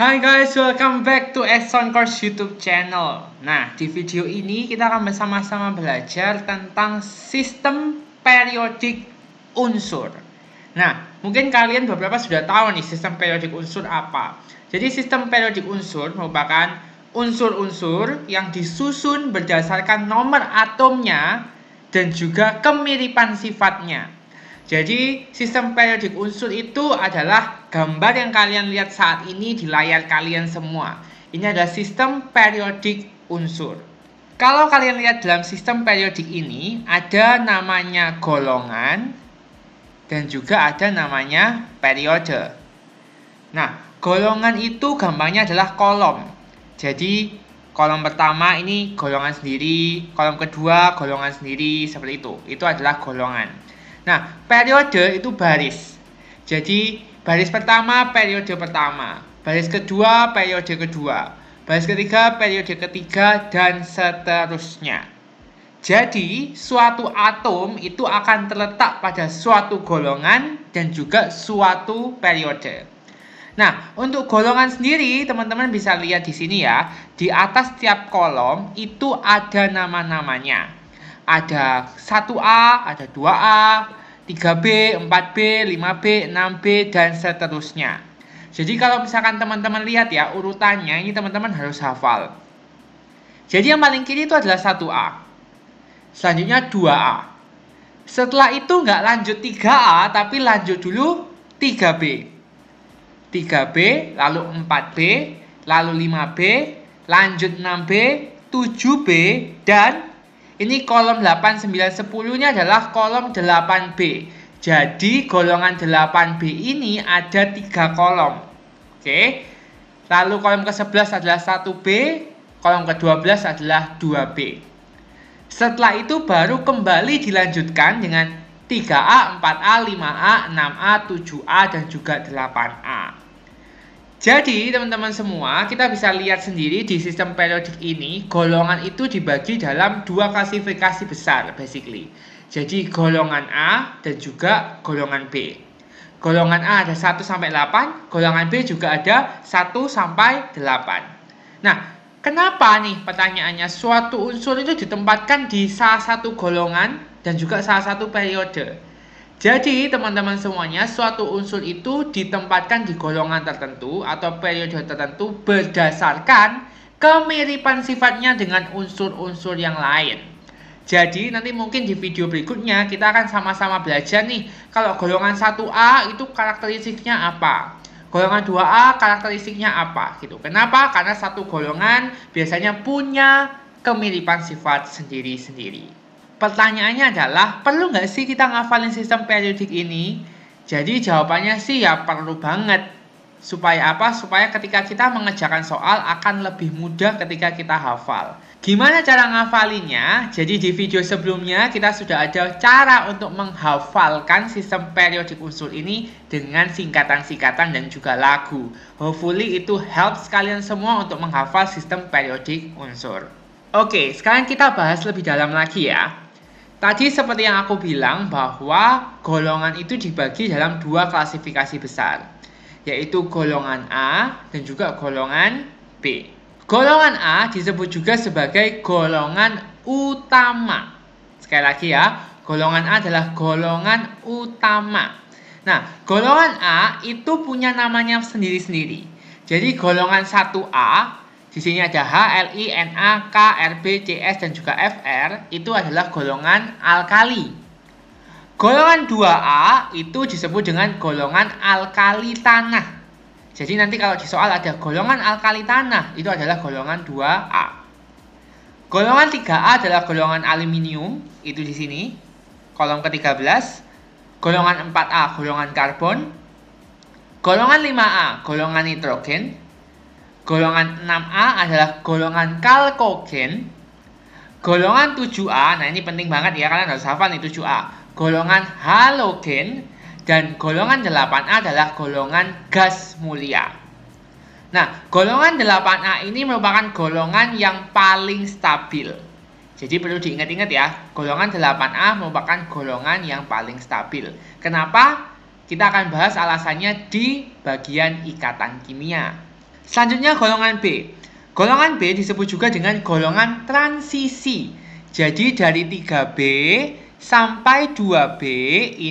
Hai guys, welcome back to Exxon Course YouTube channel. Nah, di video ini kita akan bersama-sama belajar tentang sistem periodik unsur. Nah, mungkin kalian beberapa sudah tahu nih sistem periodik unsur apa. Jadi sistem periodik unsur merupakan unsur-unsur yang disusun berdasarkan nomor atomnya dan juga kemiripan sifatnya. Jadi sistem periodik unsur itu adalah gambar yang kalian lihat saat ini di layar kalian semua. Ini adalah sistem periodik unsur. Kalau kalian lihat dalam sistem periodik ini ada namanya golongan dan juga ada namanya periode. Nah, golongan itu gambarnya adalah kolom. Jadi kolom pertama ini golongan sendiri, kolom kedua golongan sendiri seperti itu. Itu adalah golongan. Nah, periode itu baris. Jadi, baris pertama periode pertama, baris kedua periode kedua, baris ketiga periode ketiga dan seterusnya. Jadi, suatu atom itu akan terletak pada suatu golongan dan juga suatu periode. Nah, untuk golongan sendiri, teman-teman bisa lihat di sini ya. Di atas tiap kolom itu ada nama-namanya ada 1A, ada 2A, 3B, 4B, 5B, 6B, dan seterusnya. Jadi kalau misalkan teman-teman lihat ya urutannya ini teman-teman harus hafal. Jadi yang paling kiri itu adalah 1A. Selanjutnya 2A. Setelah itu nggak lanjut 3A tapi lanjut dulu 3B. 3B, lalu 4B, lalu 5B, lanjut 6B, 7B, dan 8B. Ini kolom 8, 9, 10 nya adalah kolom 8B. Jadi golongan 8B ini ada tiga kolom. Oke. Lalu kolom ke-11 adalah 1B, kolom ke-12 adalah 2B. Setelah itu baru kembali dilanjutkan dengan 3A, 4A, 5A, 6A, 7A, dan juga 8A. Jadi teman-teman semua kita bisa lihat sendiri di sistem periodik ini golongan itu dibagi dalam dua klasifikasi besar basically. Jadi golongan A dan juga golongan B. Golongan A ada 1 sampai 8, golongan B juga ada 1 sampai 8. Nah, kenapa nih pertanyaannya suatu unsur itu ditempatkan di salah satu golongan dan juga salah satu periode? Jadi teman-teman semuanya suatu unsur itu ditempatkan di golongan tertentu atau periode tertentu berdasarkan kemiripan sifatnya dengan unsur-unsur yang lain. Jadi nanti mungkin di video berikutnya kita akan sama-sama belajar nih kalau golongan 1A itu karakteristiknya apa. Golongan 2A karakteristiknya apa gitu. Kenapa? Karena satu golongan biasanya punya kemiripan sifat sendiri-sendiri pertanyaannya adalah perlu nggak sih kita ngafalin sistem periodik ini? Jadi jawabannya sih ya perlu banget. Supaya apa? Supaya ketika kita mengerjakan soal akan lebih mudah ketika kita hafal. Gimana cara ngafalinya? Jadi di video sebelumnya kita sudah ada cara untuk menghafalkan sistem periodik unsur ini dengan singkatan-singkatan dan juga lagu. Hopefully itu helps kalian semua untuk menghafal sistem periodik unsur. Oke, sekarang kita bahas lebih dalam lagi ya. Tadi seperti yang aku bilang bahwa golongan itu dibagi dalam dua klasifikasi besar, yaitu golongan A dan juga golongan B. Golongan A disebut juga sebagai golongan utama. Sekali lagi ya, golongan A adalah golongan utama. Nah, golongan A itu punya namanya sendiri-sendiri. Jadi golongan 1A di sini ada H, l i n a K, r b c s dan juga f r itu adalah golongan alkali. Golongan 2A itu disebut dengan golongan alkali tanah. Jadi nanti kalau di soal ada golongan alkali tanah, itu adalah golongan 2A. Golongan 3A adalah golongan aluminium, itu di sini, kolom ke-13. Golongan 4A, golongan karbon. Golongan 5A, golongan nitrogen. Golongan 6A adalah golongan kalkogen. Golongan 7A, nah ini penting banget ya, kalian harus hafal nih 7A. Golongan halogen dan golongan 8A adalah golongan gas mulia. Nah, golongan 8A ini merupakan golongan yang paling stabil. Jadi perlu diingat-ingat ya, golongan 8A merupakan golongan yang paling stabil. Kenapa? Kita akan bahas alasannya di bagian ikatan kimia. Selanjutnya golongan B. Golongan B disebut juga dengan golongan transisi. Jadi dari 3B sampai 2B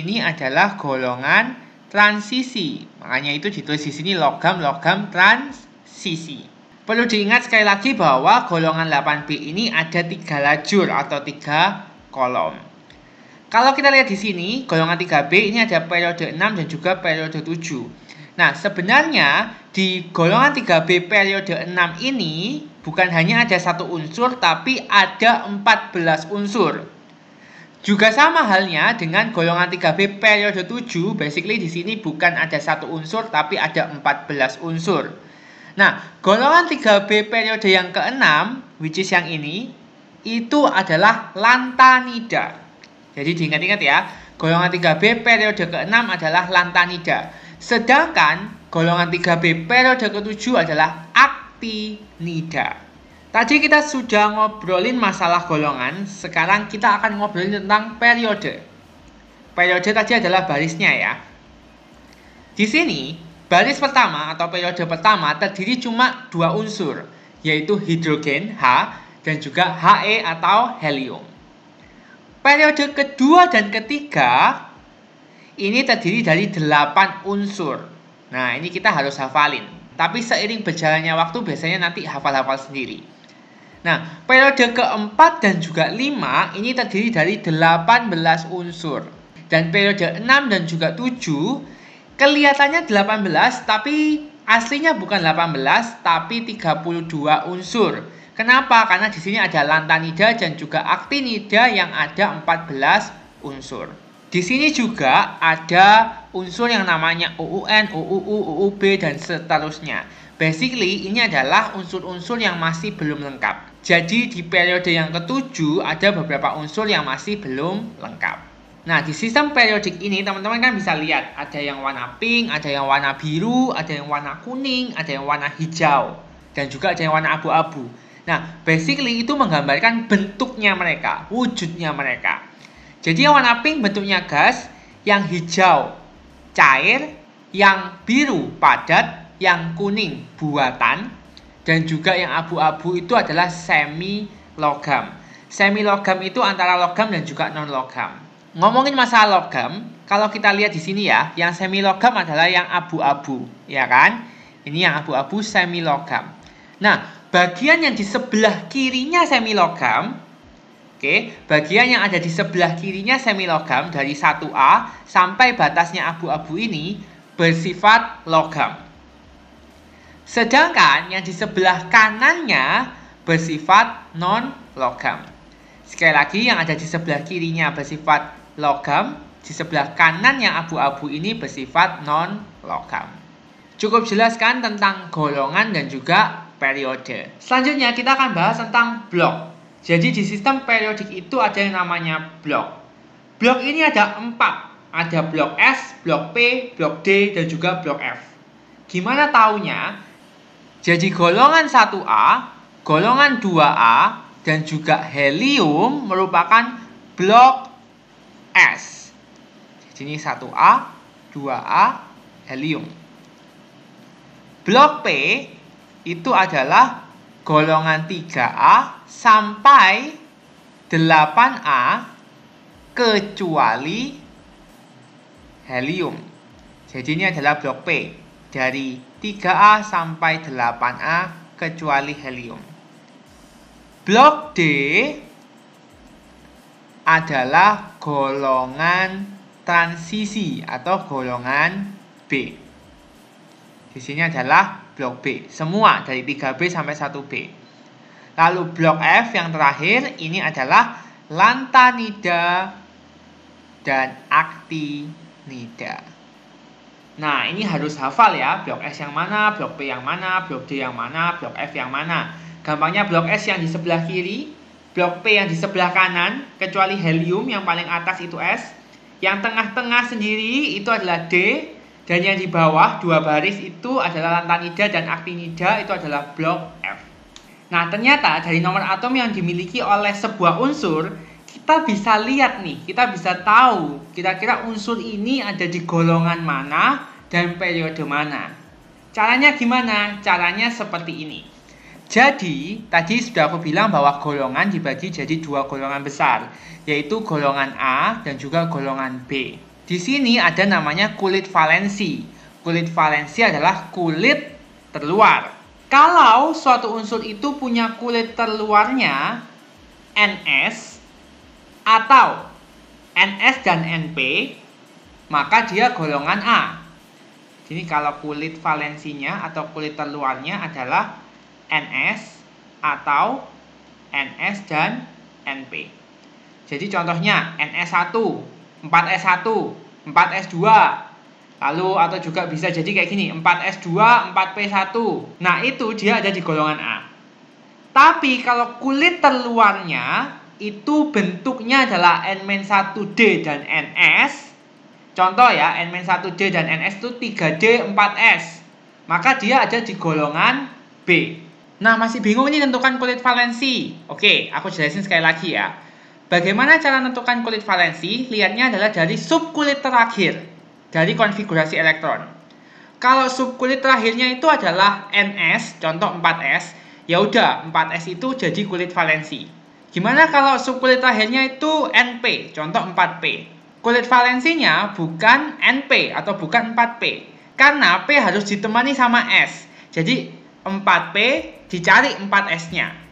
ini adalah golongan transisi. Makanya itu ditulis di sini logam-logam transisi. Perlu diingat sekali lagi bahwa golongan 8B ini ada tiga lajur atau tiga kolom. Kalau kita lihat di sini, golongan 3B ini ada periode 6 dan juga periode 7. Nah, sebenarnya di golongan 3B periode 6 ini bukan hanya ada satu unsur, tapi ada 14 unsur. Juga sama halnya dengan golongan 3B periode 7, basically di sini bukan ada satu unsur, tapi ada 14 unsur. Nah, golongan 3B periode yang keenam, which is yang ini, itu adalah lantanida. Jadi diingat-ingat ya, golongan 3B periode keenam adalah lantanida. Sedangkan golongan 3B periode ke-7 adalah aktinida. Tadi kita sudah ngobrolin masalah golongan, sekarang kita akan ngobrolin tentang periode. Periode tadi adalah barisnya ya. Di sini, baris pertama atau periode pertama terdiri cuma dua unsur, yaitu hidrogen H dan juga He atau helium. Periode kedua dan ketiga ini terdiri dari 8 unsur. Nah, ini kita harus hafalin. Tapi seiring berjalannya waktu biasanya nanti hafal-hafal sendiri. Nah, periode keempat dan juga lima ini terdiri dari 18 unsur. Dan periode 6 dan juga 7 kelihatannya 18 tapi aslinya bukan 18 tapi 32 unsur. Kenapa? Karena di sini ada lantanida dan juga aktinida yang ada 14 unsur. Di sini juga ada unsur yang namanya UUN, UUU, UUB, dan seterusnya. Basically, ini adalah unsur-unsur yang masih belum lengkap. Jadi, di periode yang ketujuh, ada beberapa unsur yang masih belum lengkap. Nah, di sistem periodik ini, teman-teman kan bisa lihat, ada yang warna pink, ada yang warna biru, ada yang warna kuning, ada yang warna hijau, dan juga ada yang warna abu-abu. Nah, basically itu menggambarkan bentuknya mereka, wujudnya mereka. Jadi yang warna pink bentuknya gas, yang hijau cair, yang biru padat, yang kuning buatan, dan juga yang abu-abu itu adalah semi logam. Semi logam itu antara logam dan juga non logam. Ngomongin masalah logam, kalau kita lihat di sini ya, yang semi logam adalah yang abu-abu, ya kan? Ini yang abu-abu semi logam. Nah, bagian yang di sebelah kirinya semi logam Oke, bagian yang ada di sebelah kirinya semi logam dari 1A sampai batasnya abu-abu ini bersifat logam. Sedangkan yang di sebelah kanannya bersifat non-logam. Sekali lagi yang ada di sebelah kirinya bersifat logam, di sebelah kanan yang abu-abu ini bersifat non-logam. Cukup jelaskan tentang golongan dan juga periode. Selanjutnya kita akan bahas tentang blok. Jadi di sistem periodik itu ada yang namanya blok. Blok ini ada empat. Ada blok S, blok P, blok D, dan juga blok F. Gimana taunya? Jadi golongan 1A, golongan 2A, dan juga helium merupakan blok S. Jadi ini 1A, 2A, helium. Blok P itu adalah golongan 3A sampai 8A kecuali helium. Jadi ini adalah blok P dari 3A sampai 8A kecuali helium. Blok D adalah golongan transisi atau golongan B. Di sini adalah blok B. Semua dari 3B sampai 1B. Lalu blok F yang terakhir ini adalah lantanida dan aktinida. Nah, ini harus hafal ya, blok S yang mana, blok B yang mana, blok D yang mana, blok F yang mana. Gampangnya blok S yang di sebelah kiri, blok P yang di sebelah kanan, kecuali helium yang paling atas itu S. Yang tengah-tengah sendiri itu adalah D, dan yang di bawah dua baris itu adalah lantanida dan aktinida itu adalah blok F. Nah, ternyata dari nomor atom yang dimiliki oleh sebuah unsur, kita bisa lihat nih, kita bisa tahu kira-kira unsur ini ada di golongan mana dan periode mana. Caranya gimana? Caranya seperti ini. Jadi, tadi sudah aku bilang bahwa golongan dibagi jadi dua golongan besar, yaitu golongan A dan juga golongan B. Di sini ada namanya kulit valensi. Kulit valensi adalah kulit terluar. Kalau suatu unsur itu punya kulit terluarnya NS atau NS dan NP, maka dia golongan A. Jadi kalau kulit valensinya atau kulit terluarnya adalah NS atau NS dan NP. Jadi contohnya NS1 4S1, 4S2. Lalu atau juga bisa jadi kayak gini, 4S2, 4P1. Nah, itu dia ada di golongan A. Tapi kalau kulit terluarnya itu bentuknya adalah N-1D dan NS. Contoh ya, N-1D dan NS itu 3D, 4S. Maka dia ada di golongan B. Nah, masih bingung nih tentukan kulit valensi. Oke, aku jelasin sekali lagi ya. Bagaimana cara menentukan kulit valensi? Lihatnya adalah dari subkulit terakhir dari konfigurasi elektron. Kalau subkulit terakhirnya itu adalah NS, contoh 4S, ya udah 4S itu jadi kulit valensi. Gimana kalau subkulit terakhirnya itu NP, contoh 4P? Kulit valensinya bukan NP atau bukan 4P, karena P harus ditemani sama S. Jadi 4P dicari 4S-nya.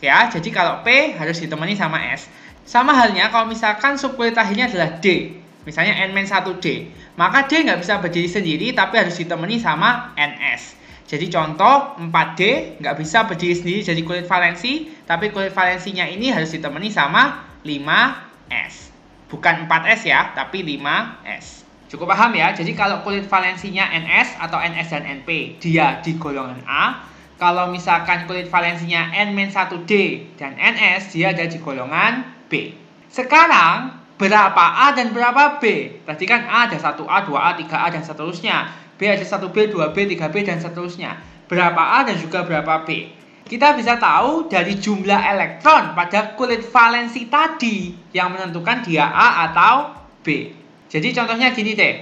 Ya, jadi kalau P harus ditemani sama S. Sama halnya kalau misalkan subkulit akhirnya adalah D, misalnya N-1 D, maka D nggak bisa berdiri sendiri tapi harus ditemani sama NS. Jadi contoh 4D nggak bisa berdiri sendiri jadi kulit valensi, tapi kulit valensinya ini harus ditemani sama 5S. Bukan 4S ya, tapi 5S. Cukup paham ya? Jadi kalau kulit valensinya NS atau NS dan NP, dia di golongan A. Kalau misalkan kulit valensinya N-1D dan NS, dia ada di golongan B. Sekarang berapa A dan berapa B? Tadi kan A ada 1A, 2A, 3A dan seterusnya. B ada 1B, 2B, 3B dan seterusnya. Berapa A dan juga berapa B? Kita bisa tahu dari jumlah elektron pada kulit valensi tadi yang menentukan dia A atau B. Jadi contohnya gini deh.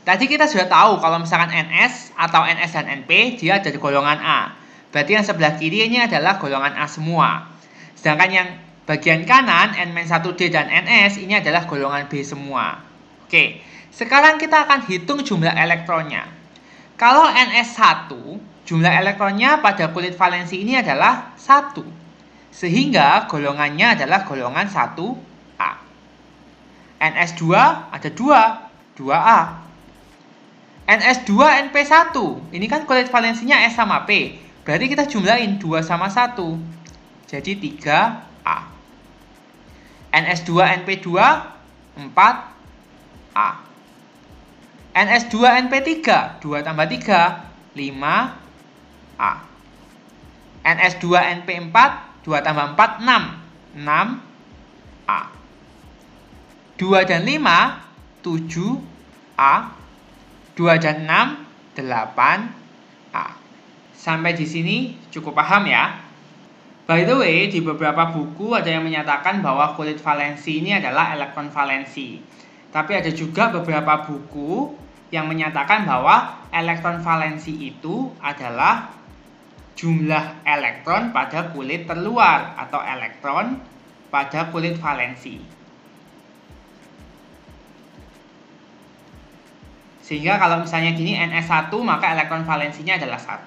Tadi kita sudah tahu kalau misalkan NS atau NS dan NP dia di golongan A. Berarti yang sebelah kiri ini adalah golongan A semua. Sedangkan yang Bagian kanan, N-1D dan NS ini adalah golongan B semua. Oke, sekarang kita akan hitung jumlah elektronnya. Kalau NS1, jumlah elektronnya pada kulit valensi ini adalah 1. Sehingga golongannya adalah golongan 1A. NS2 ada 2, 2A. NS2, NP1. Ini kan kulit valensinya S sama P. Berarti kita jumlahin 2 sama 1. Jadi 3 NS2 NP2 4A. NS2 NP3 2 tambah 3 5A. NS2 NP4 2 tambah 4 6 6A. 2 dan 5 7A. 2 dan 6 8A. Sampai di sini cukup paham ya? By the way, di beberapa buku ada yang menyatakan bahwa kulit valensi ini adalah elektron valensi. Tapi ada juga beberapa buku yang menyatakan bahwa elektron valensi itu adalah jumlah elektron pada kulit terluar atau elektron pada kulit valensi. Sehingga kalau misalnya gini NS1 maka elektron valensinya adalah 1.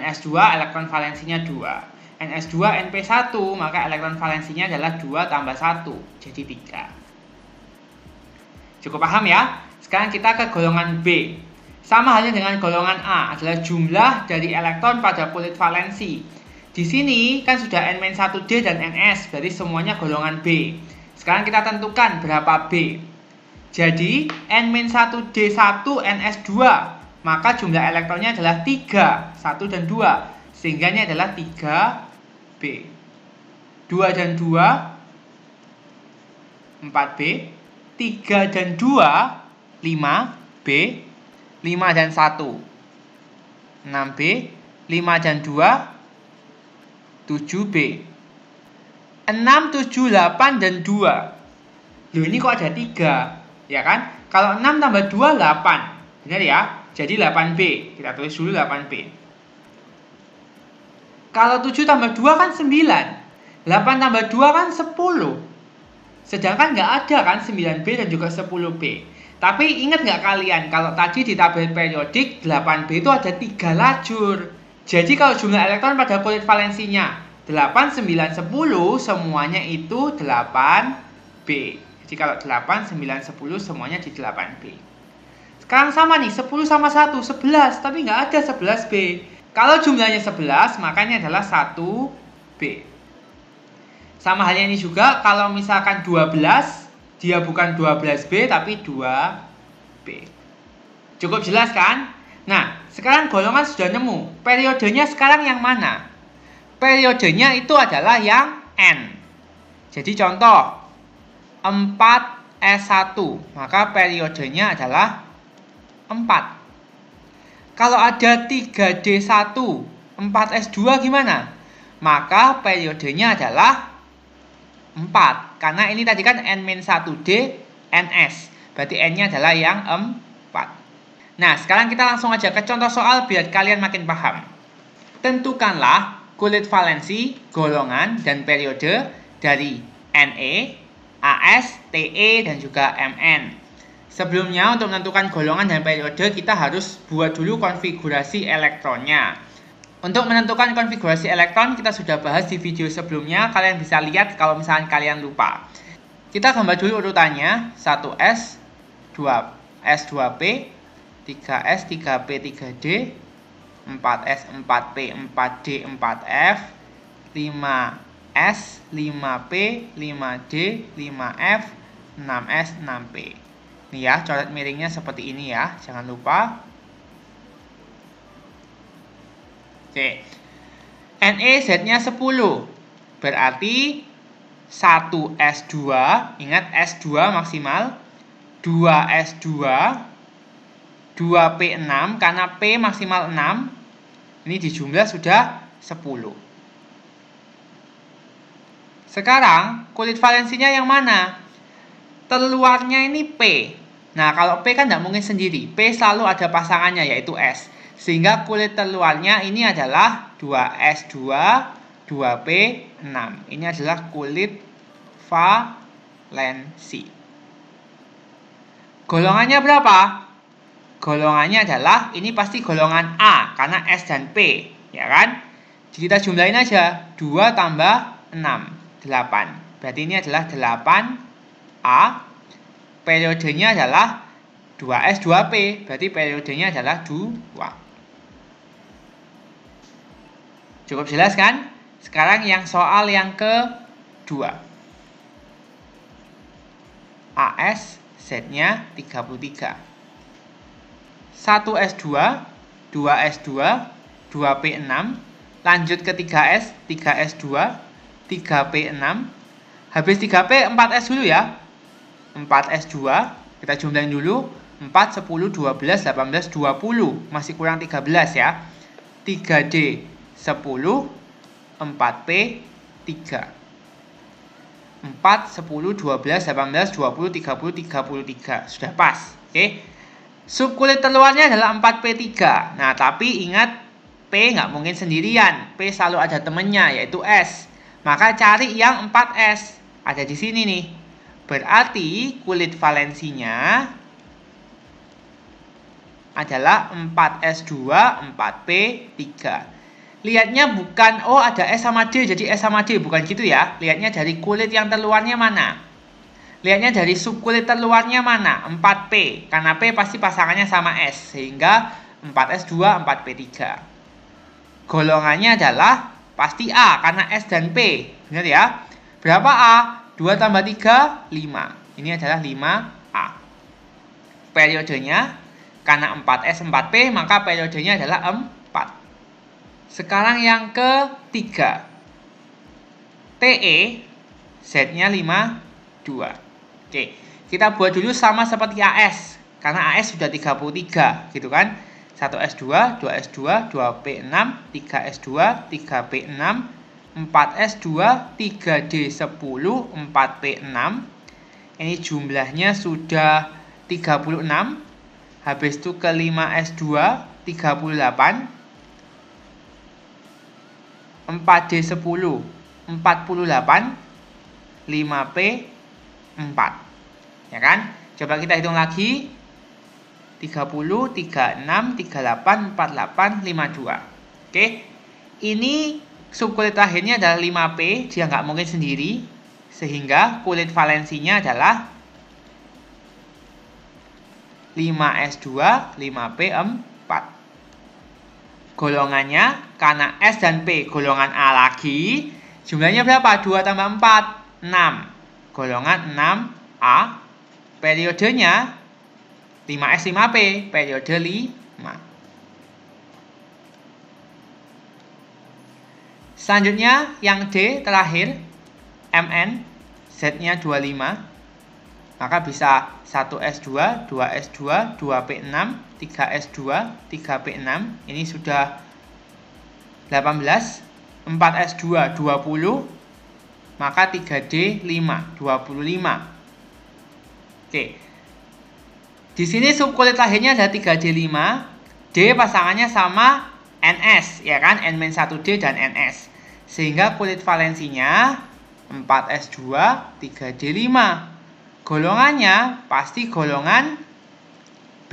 NS2 elektron valensinya 2. NS2 NP1 maka elektron valensinya adalah 2 tambah 1 jadi 3 cukup paham ya sekarang kita ke golongan B sama halnya dengan golongan A adalah jumlah dari elektron pada kulit valensi di sini kan sudah N-1D dan NS berarti semuanya golongan B sekarang kita tentukan berapa B jadi N-1D1 NS2 maka jumlah elektronnya adalah 3 1 dan 2 sehingga ini adalah 3B. 2 dan 2, 4B. 3 dan 2, 5B. 5 dan 1, 6B. 5 dan 2, 7B. 6, 7, 8, dan 2. Loh, ini kok ada 3? Ya kan? Kalau 6 tambah 2, 8. Benar ya? Jadi 8B. Kita tulis dulu 8B. Kalau 7 tambah 2 kan 9. 8 tambah 2 kan 10. Sedangkan nggak ada kan 9B dan juga 10B. Tapi ingat nggak kalian, kalau tadi di tabel periodik 8B itu ada 3 lajur. Jadi kalau jumlah elektron pada kulit valensinya 8, 9, 10 semuanya itu 8B. Jadi kalau 8, 9, 10 semuanya di 8B. Sekarang sama nih, 10 sama 1, 11, tapi nggak ada 11B. Kalau jumlahnya 11, makanya adalah 1B. Sama halnya ini juga, kalau misalkan 12, dia bukan 12B, tapi 2B. Cukup jelas kan? Nah, sekarang golongan sudah nemu. Periodenya sekarang yang mana? Periodenya itu adalah yang N. Jadi contoh, 4 S1, maka periodenya adalah 4. Kalau ada 3D1, 4S2 gimana? Maka periodenya adalah 4. Karena ini tadi kan N-1D, NS. Berarti N-nya adalah yang 4. Nah, sekarang kita langsung aja ke contoh soal biar kalian makin paham. Tentukanlah kulit valensi, golongan, dan periode dari Na, e, AS, TE, dan juga MN. Sebelumnya untuk menentukan golongan dan periode kita harus buat dulu konfigurasi elektronnya. Untuk menentukan konfigurasi elektron kita sudah bahas di video sebelumnya, kalian bisa lihat kalau misalnya kalian lupa. Kita gambar dulu urutannya, 1S, 2, S2P, 3S, 3P, 3D, 4S, 4P, 4D, 4F, 5S, 5P, 5D, 5F, 6S, 6P. Nih ya, coret miringnya seperti ini ya. Jangan lupa. Oke. NA e Z-nya 10. Berarti 1 S2, ingat S2 maksimal, 2 S2, 2 P6, karena P maksimal 6, ini di jumlah sudah 10. Sekarang, kulit valensinya yang mana? Terluarnya ini P, Nah, kalau P kan tidak mungkin sendiri. P selalu ada pasangannya, yaitu S. Sehingga kulit terluarnya ini adalah 2S2, 2P, 6. Ini adalah kulit valensi. Golongannya berapa? Golongannya adalah, ini pasti golongan A, karena S dan P, ya kan? Jadi kita jumlahin aja, 2 tambah 6, 8. Berarti ini adalah 8A periodenya adalah 2S2P, berarti periodenya adalah 2. Cukup jelas kan? Sekarang yang soal yang ke-2. AS Z-nya 33. 1S2, 2S2, 2P6, lanjut ke 3S, 3S2, 3P6, habis 3P 4S dulu ya, 4 S2 kita jumlahin dulu 4, 10, 12, 18, 20 masih kurang 13 ya 3D 10 4P 3 4, 10, 12, 18, 20, 30, 33. Sudah pas. Oke. Okay. Subkulit terluarnya adalah 4P3. Nah, tapi ingat P nggak mungkin sendirian. P selalu ada temennya, yaitu S. Maka cari yang 4S. Ada di sini nih. Berarti kulit valensinya adalah 4S2, 4P3. Lihatnya bukan, oh ada S sama D, jadi S sama D. Bukan gitu ya. Lihatnya dari kulit yang terluarnya mana. Lihatnya dari subkulit terluarnya mana. 4P. Karena P pasti pasangannya sama S. Sehingga 4S2, 4P3. Golongannya adalah pasti A, karena S dan P. Benar ya? Berapa A? 2 tambah 3, 5. Ini adalah 5A. Periodenya, karena 4S 4P, maka periodenya adalah 4. Sekarang yang ketiga. TE, Z-nya 5, 2. Oke, kita buat dulu sama seperti AS. Karena AS sudah 33, gitu kan. 1S2, 2S2, 2P6, 3S2, 3P6, 4S2, 3D10, 4P6. Ini jumlahnya sudah 36. Habis itu ke 5S2, 38. 4D10, 48. 5P, 4. Ya kan? Coba kita hitung lagi. 30, 36, 38, 48, 52. Oke. Ini Subkulit lahirnya adalah 5P, dia nggak mungkin sendiri, sehingga kulit valensinya adalah 5S2, 5P4. Golongannya, karena S dan P golongan A lagi, jumlahnya berapa? 2 tambah 4, 6. Golongan 6A, periodenya 5S5P, periode 5. Selanjutnya yang D terakhir MN Z-nya 25. Maka bisa 1S2, 2S2, 2P6, 3S2, 3P6. Ini sudah 18. 4S2 20. Maka 3D 5, 25. Oke. Di sini subkulit lahirnya ada 3D5. D pasangannya sama NS, ya kan? N-1D dan NS. Sehingga kulit valensinya 4S2, 3D5. Golongannya pasti golongan B.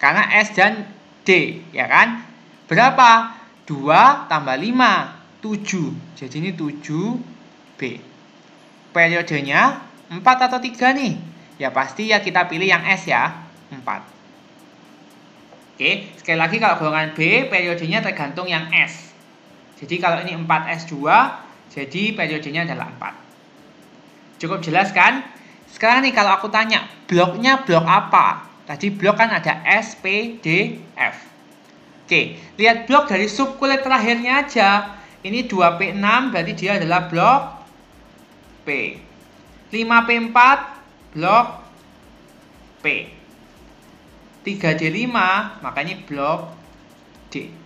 Karena S dan D, ya kan? Berapa? 2 tambah 5, 7. Jadi ini 7B. Periodenya 4 atau 3 nih? Ya pasti ya kita pilih yang S ya, 4. Oke, sekali lagi kalau golongan B periodenya tergantung yang S. Jadi kalau ini 4S2, jadi periodenya adalah 4. Cukup jelas kan? Sekarang nih kalau aku tanya, bloknya blok apa? Tadi blok kan ada S, P, D, F. Oke, lihat blok dari subkulit terakhirnya aja. Ini 2P6 berarti dia adalah blok P. 5P4 blok P. 3D5 makanya blok D.